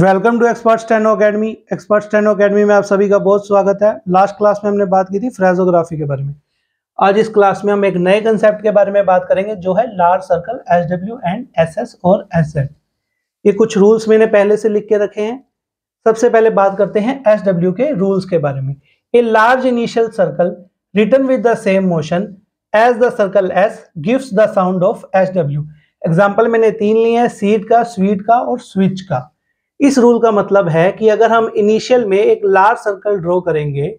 Welcome to expert steno academy expert steno academy में आप सभी का बहुत स्वागत है लास्ट क्लास में हमने बात की थी फ्रेजोग्राफी के बारे में आज इस क्लास में हम एक नए कंसेप्ट के बारे में बात करेंगे जो है large circle S W and S S और एस जेड ये कुछ रूल्स मैंने पहले से लिख के रखे हैं सबसे पहले बात करते हैं एस डब्ल्यू के रूल्स के बारे में a large initial circle return with the same motion as the circle S gift the sound of S W example मैंने तीन लिए हैं सीट का स्वीट का और स्विच का इस रूल का मतलब है कि अगर हम इनिशियल में एक लार्ज सर्कल ड्रॉ करेंगे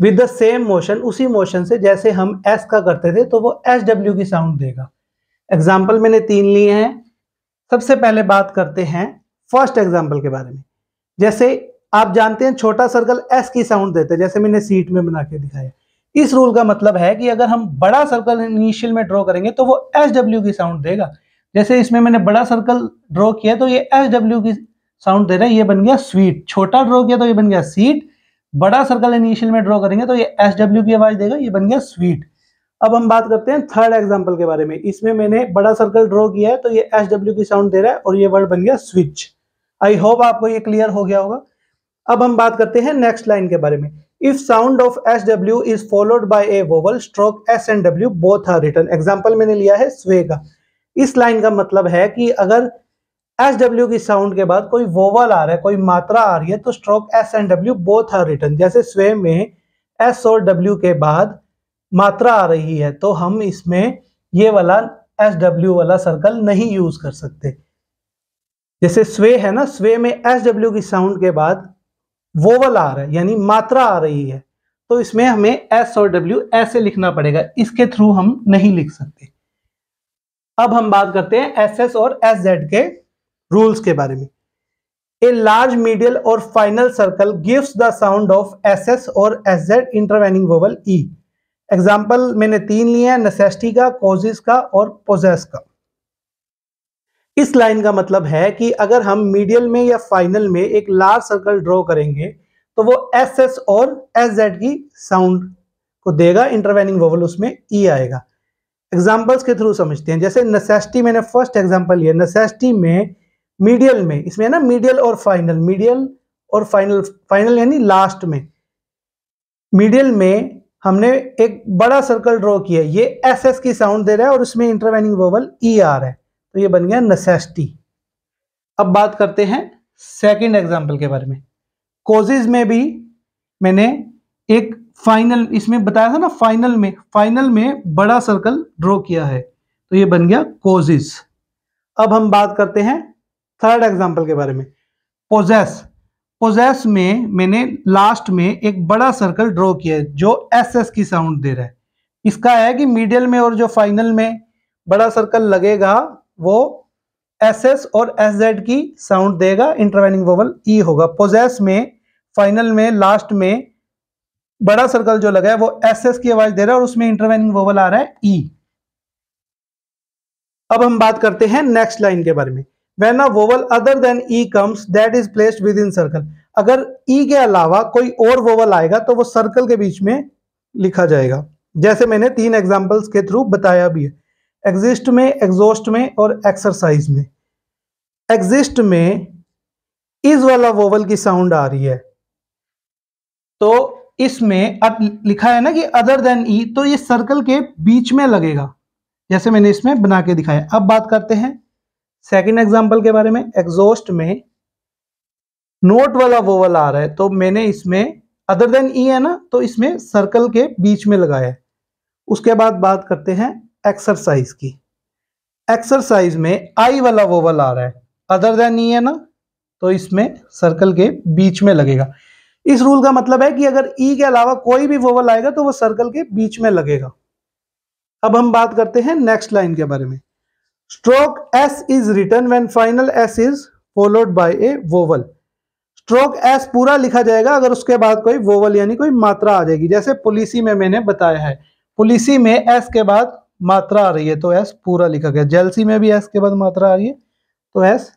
विद द सेम मोशन उसी मोशन से जैसे हम एस का करते थे तो वो एस डब्ल्यू की साउंड देगा एग्जाम्पल मैंने तीन लिए हैं सबसे पहले बात करते हैं फर्स्ट एग्जाम्पल के बारे में जैसे आप जानते हैं छोटा सर्कल एस की साउंड देते है जैसे मैंने सीट में बना के दिखाया इस रूल का मतलब है कि अगर हम बड़ा सर्कल इनिशियल में ड्रॉ करेंगे तो वो एस डब्ल्यू की साउंड देगा जैसे इसमें मैंने बड़ा सर्कल ड्रॉ किया तो ये एस डब्ल्यू की साउंड दे रहा है ये बन गया स्वीट छोटा ड्रॉ किया तो ये बन गया सीट बड़ा सर्कल इनिशियल में ड्रॉ करेंगे तो ये एस डब्ल्यू की आवाज देगा ये बन गया स्वीट अब हम बात करते हैं थर्ड एग्जाम्पल के बारे में इसमें मैंने बड़ा सर्कल ड्रॉ किया है तो ये एस डब्ल्यू की साउंड दे रहा है और ये वर्ड बन गया स्विच आई होप आपको ये क्लियर हो गया होगा अब हम बात करते हैं नेक्स्ट लाइन के बारे में if sound of S W is followed by a vowel stroke S and W both are return example मैंने लिया है स्वे का इस लाइन का मतलब है कि अगर एस डब्ल्यू की साउंड के बाद कोई वोवल आ रहा है कोई मात्रा आ रही है तो stroke S and W both are return जैसे स्वे में एस और डब्ल्यू के बाद मात्रा आ रही है तो हम इसमें ये वाला एस डब्ल्यू वाला सर्कल नहीं यूज कर सकते जैसे स्वे है ना स्वे में एस डब्ल्यू की साउंड के बाद वोवल आ रहा है यानी मात्रा आ रही है तो इसमें हमें एस और डब्ल्यू ऐसे लिखना पड़ेगा इसके थ्रू हम नहीं लिख सकते अब हम बात करते हैं एस एस और एस जेड के रूल्स के बारे में ए लार्ज मीडियल और final circle gives the sound of S S और S Z intervening vowel E example मैंने तीन लिए हैं नेसेसिटी का कोजिस का और पोजेस का इस लाइन का मतलब है कि अगर हम मीडियल में या फाइनल में एक लार्ज सर्कल ड्रॉ करेंगे तो वो एस एस और एस जेड की साउंड को देगा इंटरवेनिंग वोवल उसमें ई e आएगा एग्जाम्पल्स के थ्रू समझते हैं जैसे नेसेसिटी मैंने फर्स्ट एग्जाम्पल लिया नेसेसिटी में मीडियल में इसमें है ना मीडियल और फाइनल मीडियल और फाइनल फाइनल यानी लास्ट में मीडियल में हमने एक बड़ा सर्कल ड्रॉ किया ये एस एस की साउंड दे रहा है और उसमें इंटरवेनिंग वोवल ई आर है तो ये बन गया नसेस्टी अब बात करते हैं सेकंड एग्जांपल के बारे में कोजेज में भी मैंने एक फाइनल इसमें बताया था ना फाइनल में फाइनल में बड़ा सर्कल ड्रॉ किया है तो ये बन गया कोजिज अब हम बात करते हैं थर्ड एग्जाम्पल के बारे में पोजेस पोजेस में मैंने लास्ट में एक बड़ा सर्कल ड्रॉ किया है जो एस एस की साउंड दे रहा है इसका है कि मीडियल में और जो फाइनल में बड़ा सर्कल लगेगा वो एस एस और एस जेड की साउंड देगा इंटरवाइनिंग वोवल ई होगा पोजेस में फाइनल में लास्ट में बड़ा सर्कल जो लगा है वो एस एस की आवाज दे रहा है और उसमें इंटरवाइनिंग वोवल आ रहा है ई e। अब हम बात करते हैं नेक्स्ट लाइन के बारे में when a vowel other than E comes that is placed within circle अगर ई e के अलावा कोई और वोवल आएगा तो वो सर्कल के बीच में लिखा जाएगा जैसे मैंने तीन एग्जाम्पल्स के थ्रू बताया भी है एग्जिस्ट में एग्जॉस्ट में और एक्सरसाइज में एग्जिस्ट में इज वाला वोवल की साउंड आ रही है तो इसमें अब लिखा है ना कि अदर देन ई तो ये सर्कल के बीच में लगेगा जैसे मैंने इसमें बना के दिखाया अब बात करते हैं सेकेंड एग्जाम्पल के बारे में एग्जॉस्ट में नोट वाला वोवल आ रहा है तो मैंने इसमें अदर देन ई है ना तो इसमें सर्कल के बीच में लगाया है उसके बाद बात करते हैं एक्सरसाइज की एक्सरसाइज में आई वाला वोवल आ रहा है अदर देन ई है ना तो इसमें सर्कल के बीच में लगेगा इस रूल का मतलब है कि अगर ई e के अलावा कोई भी वोवल आएगा तो वो सर्कल के बीच में लगेगा अब हम बात करते हैं नेक्स्ट लाइन के बारे में stroke S is return when final S is followed by a vowel stroke S पूरा लिखा जाएगा अगर उसके बाद कोई वोवल यानी कोई मात्रा आ जाएगी जैसे पुलिसी में मैंने बताया है पुलिसी में एस के बाद मात्रा आ रही है तो एस पूरा लिखा गया जेलसी में भी एस के बाद मात्रा आ रही है तो एस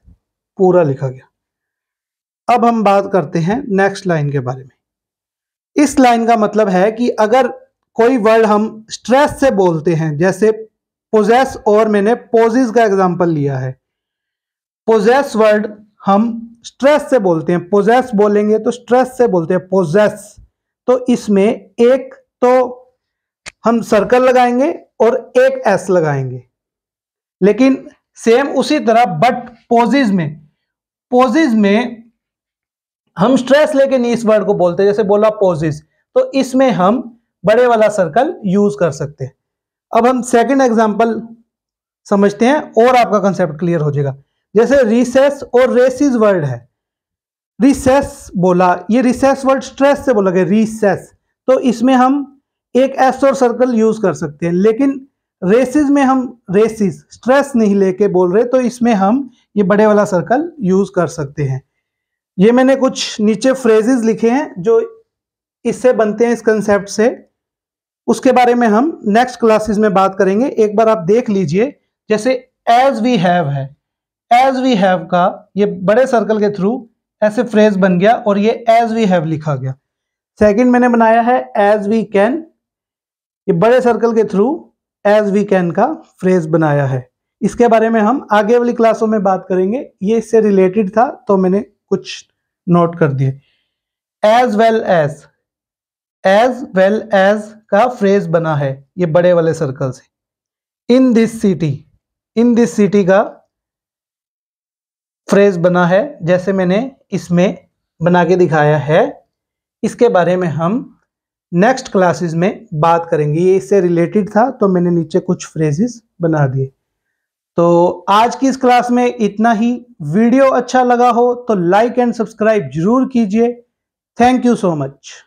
पूरा लिखा गया अब हम बात करते हैं नेक्स्ट लाइन के बारे में इस लाइन का मतलब है कि अगर कोई वर्ड हम स्ट्रेस से बोलते हैं जैसे पोजेस और मैंने पोजिज का एग्जाम्पल लिया है पोजेस वर्ड हम स्ट्रेस से बोलते हैं पोजेस बोलेंगे तो स्ट्रेस से बोलते हैं पोजेस तो इसमें एक तो हम सर्कल लगाएंगे और एक एस लगाएंगे लेकिन सेम उसी तरह बट पोजिज में पोजिज में हम स्ट्रेस लेके नहीं इस वर्ड को बोलते जैसे बोला पोजिस तो इसमें हम बड़े वाला सर्कल यूज कर सकते हैं अब हम सेकंड एग्जांपल समझते हैं और आपका कंसेप्ट क्लियर हो जाएगा जैसे रिसेस और रेसिस वर्ड है रिसेस बोला ये रिसेस वर्ड स्ट्रेस से बोला गया रिसेस तो इसमें हम एक एस और सर्कल यूज कर सकते हैं लेकिन रेसिस में हम रेसिस स्ट्रेस नहीं लेके बोल रहे तो इसमें हम ये बड़े वाला सर्कल यूज कर सकते हैं ये मैंने कुछ नीचे फ्रेजेस लिखे हैं जो इससे बनते हैं इस कंसेप्ट से उसके बारे में हम नेक्स्ट क्लासेस में बात करेंगे एक बार आप देख लीजिए जैसे एज वी हैव है एज वी हैव का ये बड़े सर्कल के थ्रू ऐसे फ्रेज बन गया और ये एज वी हैव लिखा गया सेकंड मैंने बनाया है एज वी कैन ये बड़े सर्कल के थ्रू एज वी कैन का फ्रेज बनाया है इसके बारे में हम आगे वाली क्लासों में बात करेंगे ये इससे रिलेटेड था तो मैंने कुछ नोट कर दिए as well as as well as का फ्रेज बना है ये बड़े वाले सर्कल से in this city in this city का फ्रेज बना है जैसे मैंने इसमें बना के दिखाया है इसके बारे में हम नेक्स्ट क्लासेस में बात करेंगे ये इससे रिलेटेड था तो मैंने नीचे कुछ फ्रेजेस बना दिए तो आज की इस क्लास में इतना ही वीडियो अच्छा लगा हो तो लाइक एंड सब्सक्राइब जरूर कीजिए थैंक यू सो मच